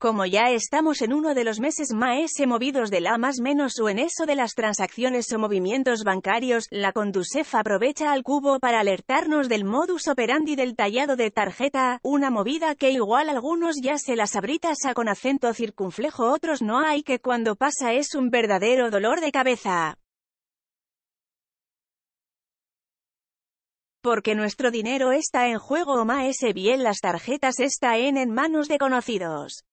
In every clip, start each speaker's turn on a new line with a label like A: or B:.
A: Como ya estamos en uno de los meses más movidos de la más menos o en eso de las transacciones o movimientos bancarios, la Condusef aprovecha al cubo para alertarnos del modus operandi del tallado de tarjeta, una movida que igual algunos ya se las abritas a con acento circunflejo otros no hay que cuando pasa es un verdadero dolor de cabeza. Porque nuestro dinero está en juego o más bien las tarjetas están en manos de conocidos.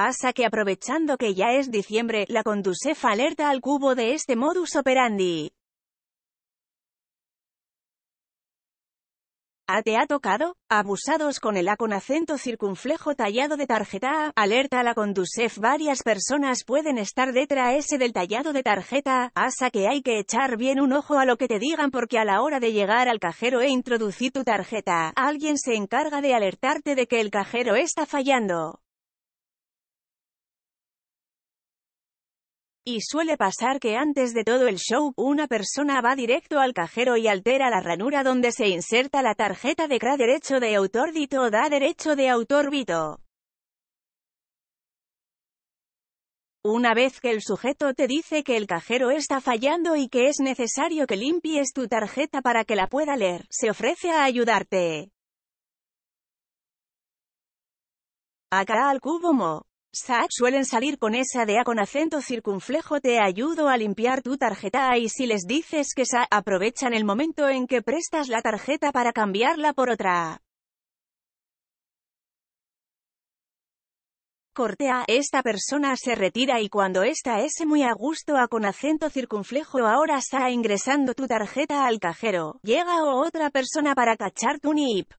A: Asa que aprovechando que ya es diciembre, la Conducef alerta al cubo de este modus operandi. ¿A te ha tocado? Abusados con el A con acento circunflejo tallado de tarjeta Alerta a la Conducef. Varias personas pueden estar detrás del tallado de tarjeta Asa que hay que echar bien un ojo a lo que te digan porque a la hora de llegar al cajero e introducir tu tarjeta, alguien se encarga de alertarte de que el cajero está fallando. Y suele pasar que antes de todo el show, una persona va directo al cajero y altera la ranura donde se inserta la tarjeta de CRA derecho de autor o da derecho de autor Una vez que el sujeto te dice que el cajero está fallando y que es necesario que limpies tu tarjeta para que la pueda leer, se ofrece a ayudarte. Acá al cubo mo. Sac suelen salir con esa de A con acento circunflejo te ayudo a limpiar tu tarjeta y si les dices que sa aprovechan el momento en que prestas la tarjeta para cambiarla por otra Cortea, esta persona se retira y cuando esta es muy a gusto a con acento circunflejo ahora está ingresando tu tarjeta al cajero, llega otra persona para cachar tu NIP.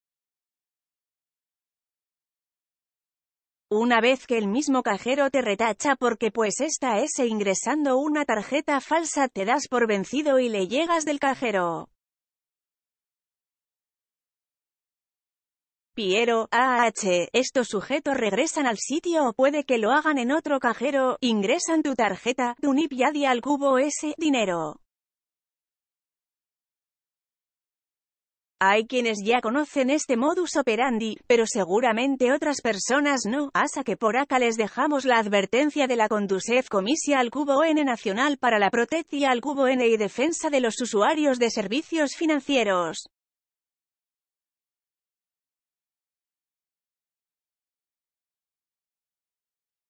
A: Una vez que el mismo cajero te retacha porque pues esta es e ingresando una tarjeta falsa te das por vencido y le llegas del cajero. Piero, AH, estos sujetos regresan al sitio o puede que lo hagan en otro cajero, ingresan tu tarjeta, tu NIP y al cubo ese dinero. Hay quienes ya conocen este modus operandi, pero seguramente otras personas no, hasta que por acá les dejamos la advertencia de la Conducef Comisia al Cubo N Nacional para la Protección al Cubo N y Defensa de los Usuarios de Servicios Financieros.